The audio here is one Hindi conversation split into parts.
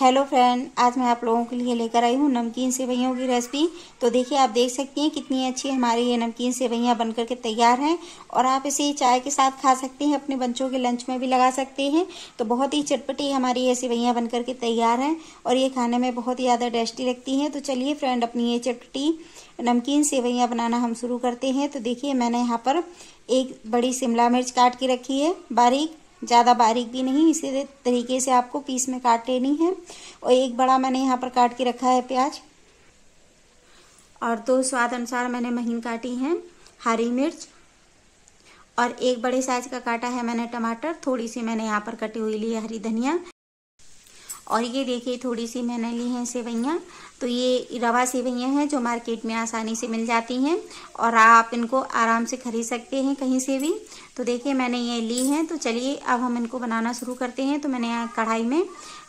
हेलो फ्रेंड आज मैं आप लोगों के लिए लेकर आई हूँ नमकीन सेवैयों की रेसिपी तो देखिए आप देख सकती हैं कितनी अच्छी हमारी ये नमकीन सेवैयाँ बनकर के तैयार हैं और आप इसे चाय के साथ खा सकते हैं अपने बच्चों के लंच में भी लगा सकते हैं तो बहुत ही चटपटी हमारी ये सेवैयाँ बनकर के तैयार हैं और ये खाने में बहुत ही ज़्यादा टेस्टी लगती हैं तो चलिए फ्रेंड अपनी ये चटपटी नमकीन सेवैयाँ बनाना हम शुरू करते हैं तो देखिए मैंने यहाँ पर एक बड़ी शिमला मिर्च काट के रखी है बारीक ज़्यादा बारीक भी नहीं इसी तरीके से आपको पीस में काट लेनी है और एक बड़ा मैंने यहाँ पर काट के रखा है प्याज और दो स्वाद अनुसार मैंने महीन काटी है हरी मिर्च और एक बड़े साइज का काटा है मैंने टमाटर थोड़ी सी मैंने यहाँ पर कटी हुई ली है हरी धनिया और ये देखिए थोड़ी सी मैंने ली हैं सेवैयाँ तो ये रवा सेवैयाँ हैं जो मार्केट में आसानी से मिल जाती हैं और आप इनको आराम से खरीद सकते हैं कहीं से भी तो देखिए मैंने ये ली हैं तो चलिए अब हम इनको बनाना शुरू करते हैं तो मैंने यहाँ कढ़ाई में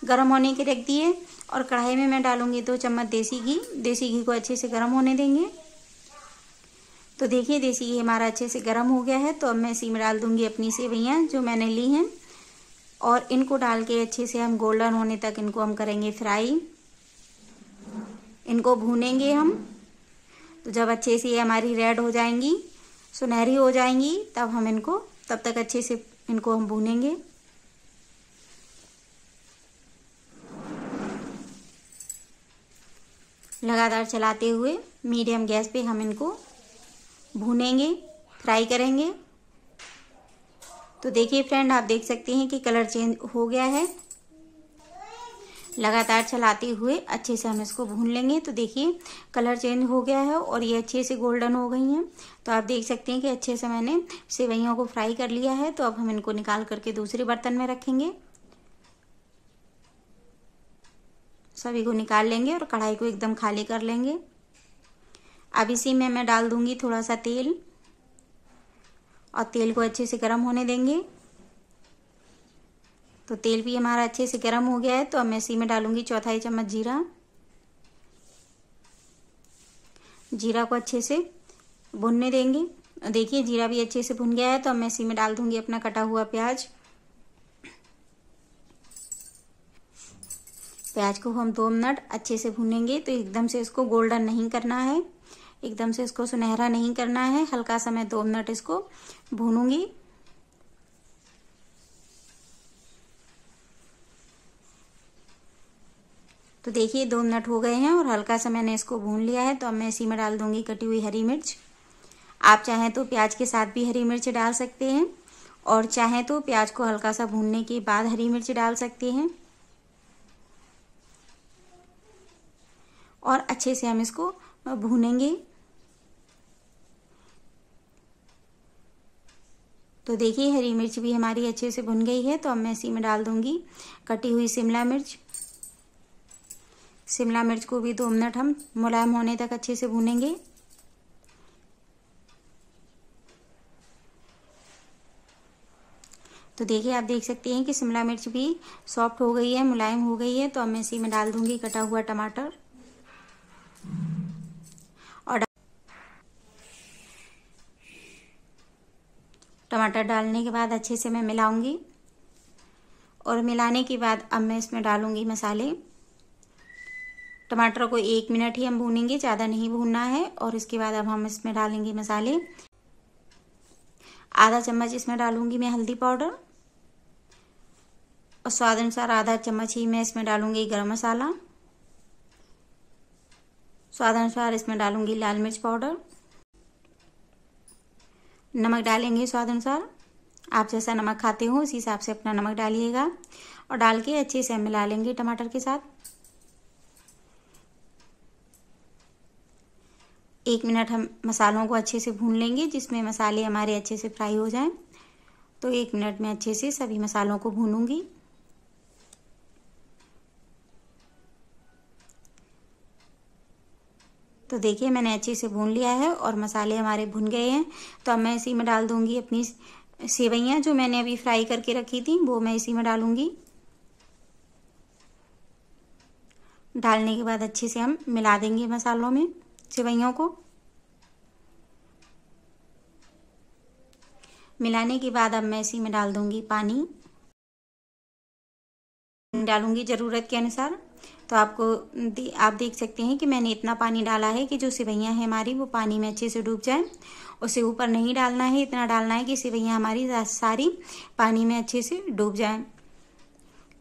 गर्म होने के रख दिए और कढ़ाई में मैं डालूँगी दो चम्मच देसी घी देसी घी को अच्छे से गर्म होने देंगे तो देखिए देसी घी हमारा अच्छे से गर्म हो गया है तो अब मैं इसी में डाल दूँगी अपनी सेवैयाँ जो मैंने ली हैं और इनको डाल के अच्छे से हम गोल्डन होने तक इनको हम करेंगे फ्राई इनको भूनेंगे हम तो जब अच्छे से ये हमारी रेड हो जाएंगी सुनहरी हो जाएंगी तब हम इनको तब तक अच्छे से इनको हम भूनेंगे लगातार चलाते हुए मीडियम गैस पे हम इनको भूनेंगे फ्राई करेंगे तो देखिए फ्रेंड आप देख सकते हैं कि कलर चेंज हो गया है लगातार चलाते हुए अच्छे से हम इसको भून लेंगे तो देखिए कलर चेंज हो गया है और ये अच्छे से गोल्डन हो गई हैं तो आप देख सकते हैं कि अच्छे से मैंने सेवैयों को फ्राई कर लिया है तो अब हम इनको निकाल करके दूसरे बर्तन में रखेंगे सभी को निकाल लेंगे और कढ़ाई को एकदम खाली कर लेंगे अब इसी में मैं डाल दूंगी थोड़ा सा तेल और तेल को अच्छे से गर्म होने देंगे तो तेल भी हमारा अच्छे से गर्म हो गया है तो अब मैं इसी में डालूंगी चौथाई चम्मच जीरा जीरा को अच्छे से भुनने देंगे देखिए जीरा भी अच्छे से भुन गया है तो अब मैं इसी में डाल दूंगी अपना कटा हुआ प्याज प्याज को हम दो मिनट अच्छे से भुनेंगे तो एकदम से इसको गोल्डन नहीं करना है एकदम से इसको सुनहरा नहीं करना है हल्का सा मैं दो मिनट इसको भूनूंगी तो देखिए दो मिनट हो गए हैं और हल्का सा मैंने इसको भून लिया है तो अब मैं इसी में डाल दूंगी कटी हुई हरी मिर्च आप चाहें तो प्याज के साथ भी हरी मिर्च डाल सकते हैं और चाहें तो प्याज को हल्का सा भूनने के बाद हरी मिर्च डाल सकते हैं और अच्छे से हम इसको भूनेंगे तो देखिए हरी मिर्च भी हमारी अच्छे से भुन गई है तो अब मैं इसी में डाल दूंगी कटी हुई शिमला मिर्च शिमला मिर्च को भी दो मिनट हम मुलायम होने तक अच्छे से भुनेंगे तो देखिए आप देख सकते हैं कि शिमला मिर्च भी सॉफ्ट हो गई है मुलायम हो गई है तो अब मैं इसी में डाल दूंगी कटा हुआ टमाटर टमाटर डालने के बाद अच्छे से मैं मिलाऊंगी और मिलाने के बाद अब मैं इसमें डालूंगी मसाले टमाटर को एक मिनट ही हम भूनेंगे ज़्यादा नहीं भूनना है और इसके बाद अब हम इसमें डालेंगे मसाले आधा चम्मच इसमें डालूंगी मैं हल्दी पाउडर और स्वाद अनुसार आधा चम्मच ही मैं इसमें डालूंगी गरम मसाला स्वाद अनुसार इसमें डालूंगी लाल मिर्च पाउडर नमक डालेंगे स्वाद अनुसार आप जैसा नमक खाते हो उसी हिसाब से अपना नमक डालिएगा और डाल के अच्छे से मिला लेंगे टमाटर के साथ एक मिनट हम मसालों को अच्छे से भून लेंगे जिसमें मसाले हमारे अच्छे से फ्राई हो जाएं तो एक मिनट में अच्छे से सभी मसालों को भूनूंगी तो देखिए मैंने अच्छे से भून लिया है और मसाले हमारे भुन गए हैं तो अब मैं इसी में डाल दूंगी अपनी सेवैयाँ जो मैंने अभी फ्राई करके रखी थी वो मैं इसी में डालूंगी डालने के बाद अच्छे से हम मिला देंगे मसालों में सेवैयों को मिलाने के बाद अब मैं इसी में डाल दूंगी पानी डालूंगी ज़रूरत के अनुसार तो आपको आप देख सकते हैं कि मैंने इतना पानी डाला है कि जो सिवैयाँ हैं हमारी वो पानी में अच्छे से डूब जाए उसे ऊपर नहीं डालना है इतना डालना है कि सिवैयाँ हमारी सारी पानी में अच्छे से डूब जाए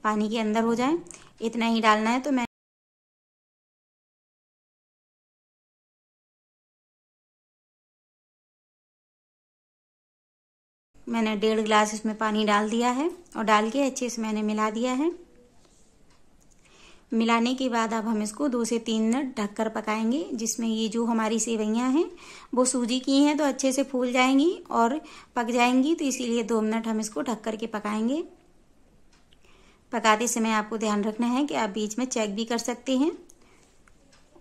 पानी के अंदर हो जाए इतना ही डालना है तो मैं मैंने डेढ़ गिलास इसमें पानी डाल दिया है और डाल के अच्छे से मैंने मिला दिया है मिलाने के बाद अब हम इसको दो से तीन मिनट ढक कर पकाएंगे जिसमें ये जो हमारी सेवैयाँ हैं वो सूजी की हैं तो अच्छे से फूल जाएंगी और पक जाएंगी तो इसीलिए दो मिनट हम इसको ढक कर के पकाएंगे पकाते समय आपको ध्यान रखना है कि आप बीच में चेक भी कर सकते हैं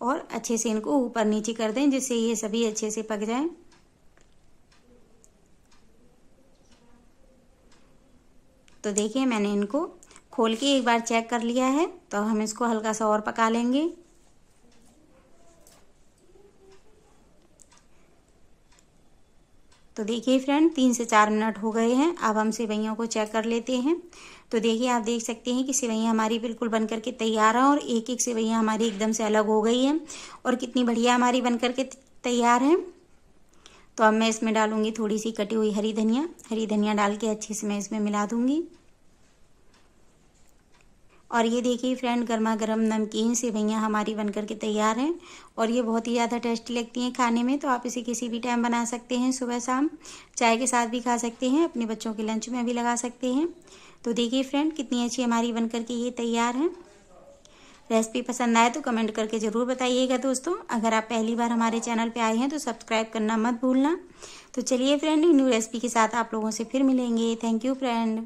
और अच्छे से इनको ऊपर नीचे कर दें जिससे ये सभी अच्छे से पक जाए तो देखिए मैंने इनको खोल के एक बार चेक कर लिया है तो हम इसको हल्का सा और पका लेंगे तो देखिए फ्रेंड तीन से चार मिनट हो गए हैं अब हम सेवैयों को चेक कर लेते हैं तो देखिए आप देख सकते हैं कि सेवैयाँ हमारी बिल्कुल बनकर के तैयार हैं और एक एक सेवैयाँ हमारी एकदम से अलग हो गई है और कितनी बढ़िया हमारी बनकर के तैयार हैं तो अब मैं इसमें डालूंगी थोड़ी सी कटी हुई हरी धनिया हरी धनिया डाल के अच्छे से मैं इसमें मिला दूंगी और ये देखिए फ्रेंड गर्मा गर्म नमकीन सेवैयाँ हमारी बनकर के तैयार हैं और ये बहुत ही ज़्यादा टेस्टी लगती हैं खाने में तो आप इसे किसी भी टाइम बना सकते हैं सुबह शाम चाय के साथ भी खा सकते हैं अपने बच्चों के लंच में भी लगा सकते हैं तो देखिए फ्रेंड कितनी अच्छी हमारी बन करके ये तैयार है रेसिपी पसंद आए तो कमेंट करके ज़रूर बताइएगा दोस्तों अगर आप पहली बार हमारे चैनल पे आए हैं तो सब्सक्राइब करना मत भूलना तो चलिए फ्रेंड न्यू रेसिपी के साथ आप लोगों से फिर मिलेंगे थैंक यू फ्रेंड